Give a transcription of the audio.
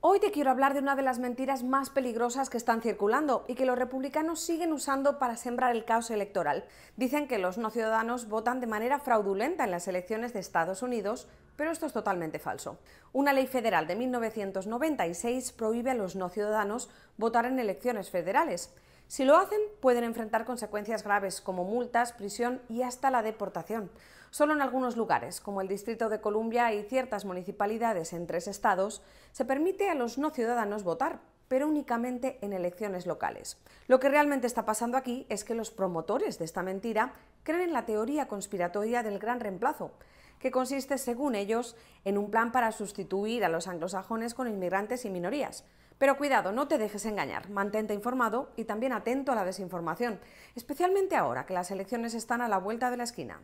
Hoy te quiero hablar de una de las mentiras más peligrosas que están circulando y que los republicanos siguen usando para sembrar el caos electoral. Dicen que los no ciudadanos votan de manera fraudulenta en las elecciones de Estados Unidos, pero esto es totalmente falso. Una ley federal de 1996 prohíbe a los no ciudadanos votar en elecciones federales. Si lo hacen, pueden enfrentar consecuencias graves como multas, prisión y hasta la deportación. Solo en algunos lugares, como el Distrito de Columbia y ciertas municipalidades en tres estados, se permite a los no ciudadanos votar, pero únicamente en elecciones locales. Lo que realmente está pasando aquí es que los promotores de esta mentira creen en la teoría conspiratoria del gran reemplazo, que consiste, según ellos, en un plan para sustituir a los anglosajones con inmigrantes y minorías. Pero cuidado, no te dejes engañar, mantente informado y también atento a la desinformación, especialmente ahora que las elecciones están a la vuelta de la esquina.